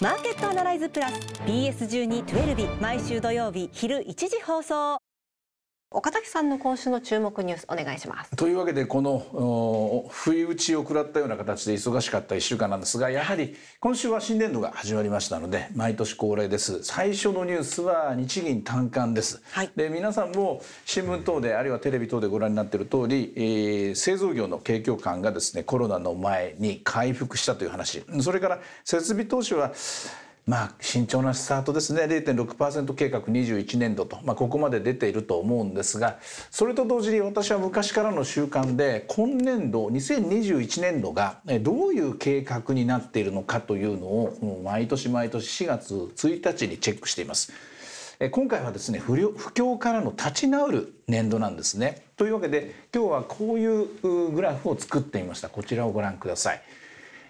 マーケットアナライズプラス BS12-12 毎週土曜日昼1時放送岡崎さんの今週の注目ニュースお願いしますというわけでこの不意打ちを食らったような形で忙しかった1週間なんですがやはり今週は新年度が始まりましたので毎年恒例です最初のニュースは日銀短観です、はい、で皆さんも新聞等であるいはテレビ等でご覧になっている通り、えー、製造業の景況感がですねコロナの前に回復したという話それから設備投資はまあ、慎重なスタートですね0.6%計画21年度と、まあ、ここまで出ていると思うんですがそれと同時に私は昔からの習慣で今年度2021年度がどういう計画になっているのかというのを毎年毎年4月1日にチェックしています。今回はですね不況からの立ち直る年度なんですね。というわけで今日はこういうグラフを作ってみましたこちらをご覧ください。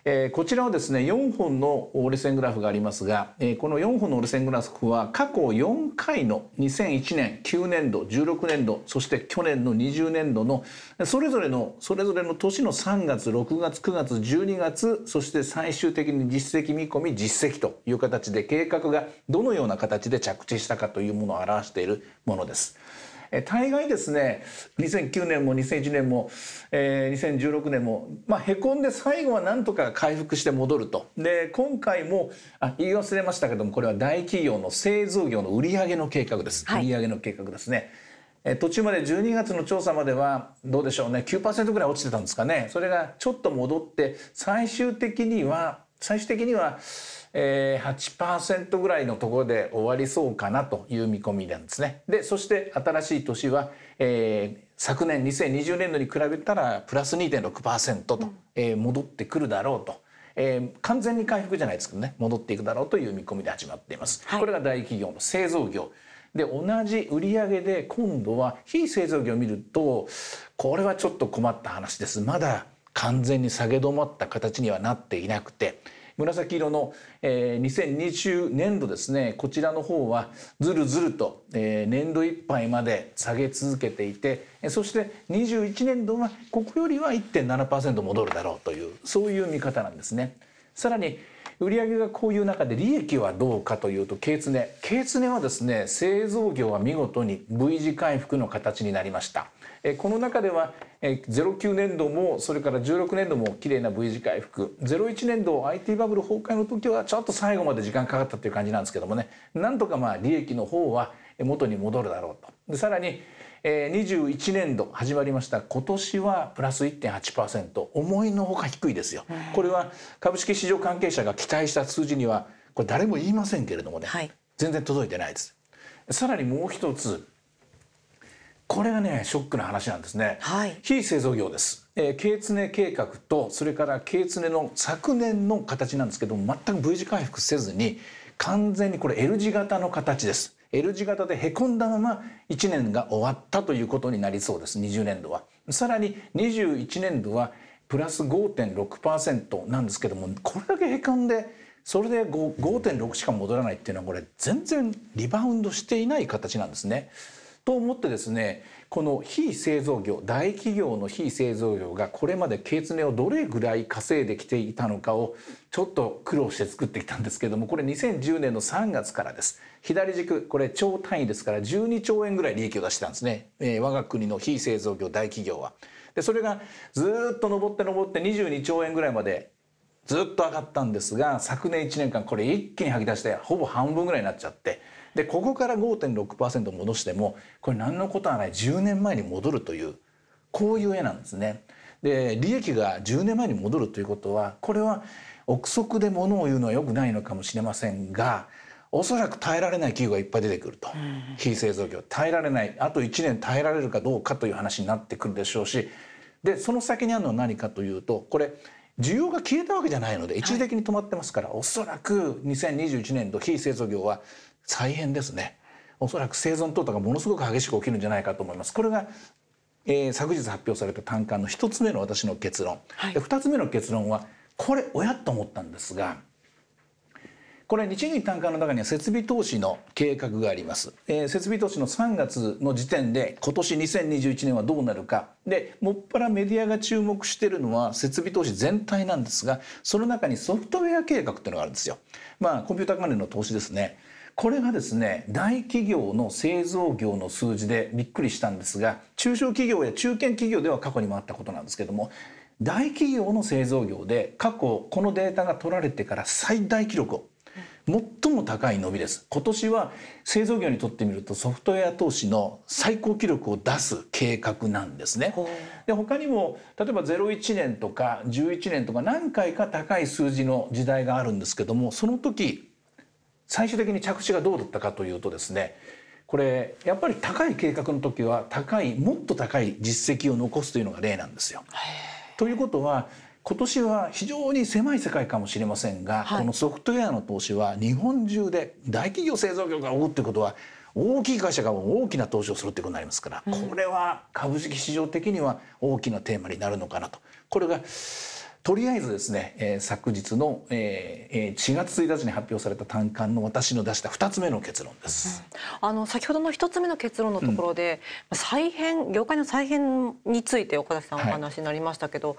えー、こちらはですね4本の折れ線グラフがありますが、えー、この4本の折れ線グラフは過去4回の2001年9年度16年度そして去年の20年度のそれぞれのそれぞれの年の3月6月9月12月そして最終的に実績見込み実績という形で計画がどのような形で着地したかというものを表しているものです。え大概ですね2009年も2 0 0年も、えー、2016年も、まあ、へこんで最後はなんとか回復して戻るとで今回もあ言い忘れましたけどもこれは大企業の製造業の売上の計画です、はい、売上の計画ですね。え途中まで12月の調査まではどうでしょうね9%ぐらい落ちてたんですかねそれがちょっと戻って最終的には最終的には、えー、8%ぐらいのところで終わりそうかなという見込みなんですね。でそして新しい年は、えー、昨年2020年度に比べたらプラス2.6%と、えー、戻ってくるだろうと。えー、完全に回復じゃないですけどね戻っていくだろうという見込みで始まっています、はい、これが大企業の製造業で同じ売上で今度は非製造業を見るとこれはちょっと困った話ですまだ完全に下げ止まった形にはなっていなくて紫色の、えー、2020年度ですねこちらの方はずるずると、えー、年度いっぱいまで下げ続けていてそして21年度はここよりは1.7%戻るだろうというそういう見方なんですね。さらに売上がこういう中で利益はどうかというとケー経常はですね製造業は見事に V 字回復の形になりましたこの中では09年度もそれから16年度も綺麗な V 字回復01年度 IT バブル崩壊の時はちょっと最後まで時間かかったという感じなんですけどもねなんとかまあ利益の方は元に戻るだろうとでさらにえ21年度始まりました今年はプラス1.8%思いのほか低いですよ、うん、これは株式市場関係者が期待した数字にはこれ誰も言いませんけれどもね、はい、全然届いてないですさらにもう一つこれがねショックな話なんですね、はい、非製造業です、え経常計画とそれから経常の昨年の形なんですけども全く V 字回復せずに完全にこれ L 字型の形です L 字型でへこんだまま1年が終わったということになりそうです20年度は。さらに21年度はプラス5.6%なんですけどもこれだけへこんでそれで5.6しか戻らないっていうのはこれ全然リバウンドしていない形なんですね。と思ってですねこの非製造業大企業の非製造業がこれまでケツネをどれぐらい稼いできていたのかをちょっと苦労して作ってきたんですけどもこれ2010年の3月からです左軸これ超単位ですから12兆円ぐらい利益を出してたんですね、えー、我が国の非製造業大企業は。でそれがずっと上って上って22兆円ぐらいまでずっと上がったんですが昨年1年間これ一気に吐き出してほぼ半分ぐらいになっちゃって。でここから5.6%戻してもこれ何のことはない10年前に戻るというこういう絵なんですね。で利益が10年前に戻るということはこれは憶測で物を言うのは良くないのかもしれませんがおそらく耐えられない企業がいっぱい出てくると、うん、非製造業耐えられないあと1年耐えられるかどうかという話になってくるでしょうしでその先にあるのは何かというとこれ需要が消えたわけじゃないので一時的に止まってますから、はい、おそらく2021年度非製造業は再編ですねおそらく生存淘汰がものすごく激しく起きるんじゃないかと思いますこれが、えー、昨日発表された短観の1つ目の私の結論、はい、2つ目の結論はこれおやと思ったんですがこれ日銀短観の中には設備投資の計画があります、えー、設備投資の3月の時点で今年2021年はどうなるかでもっぱらメディアが注目してるのは設備投資全体なんですがその中にソフトウェア計画っていうのがあるんですよまあコンピュータ関連の投資ですねこれがですね大企業の製造業の数字でびっくりしたんですが中小企業や中堅企業では過去にもあったことなんですけども大企業の製造業で過去このデータが取られてから最大記録を最も高い伸びです今年は製造業にとってみるとソフトウェア投資の最高記録を出す計画なんですね。で他にも例えば01年とか11年とか何回か高い数字の時代があるんですけどもその時最終的に着地がどうだったかというとですねこれやっぱり高い計画の時は高いもっと高い実績を残すというのが例なんですよ。ということは今年は非常に狭い世界かもしれませんが、はい、このソフトウェアの投資は日本中で大企業製造業が多いってことは大きい会社が大きな投資をするってことになりますから、うん、これは株式市場的には大きなテーマになるのかなと。これがとりあえずですね、えー、昨日の、えー、4月1日に発表された短観の私の出した2つ目の結論です、うん、あの先ほどの1つ目の結論のところで、うん、再編業界の再編について岡崎さんお話になりましたけど、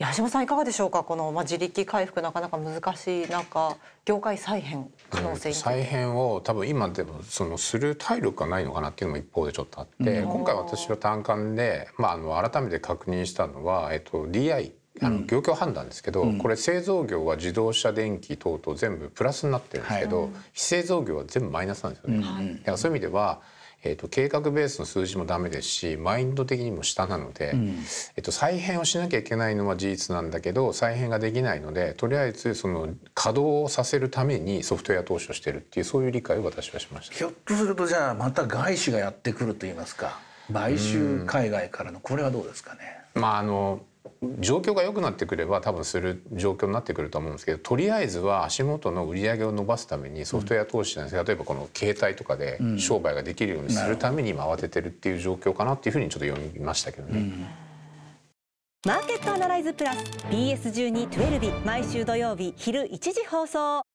はい、島さんいかがでしょうかこの、まあ、自力回復なかなか難しい中業界再編可能性、うん、再編を多分今でもそのする体力がないのかなっていうのも一方でちょっとあって、今回私は短観で、まあ、あの改めて確認したのは、えっと、DI あの業況判断ですけど、これ製造業は自動車電気等々全部プラスになってるんですけど、非製造業は全部マイナスなんですよね。だからそういう意味ではえーと、計画ベースの数字もダメですしマインド的にも下なので、うん、えーと、と再編をしなきゃいけないのは事実なんだけど再編ができないのでとりあえずその稼働をさせるためにソフトウェア投資をしてるっていうそういう理解を私はしました。ひょっとするとじゃあまた外資がやってくると言いますか買収海外からのこれはどうですかね、まああの状況が良くなってくれば多分する状況になってくると思うんですけどとりあえずは足元の売り上げを伸ばすためにソフトウェア投資なんですうん、例えばこの携帯とかで商売ができるようにするために今慌ててるっていう状況かなっていうふうにちょっと読みましたけどね。うん、マーケットアナライズプラス BS12-12 毎週土曜日昼1時放送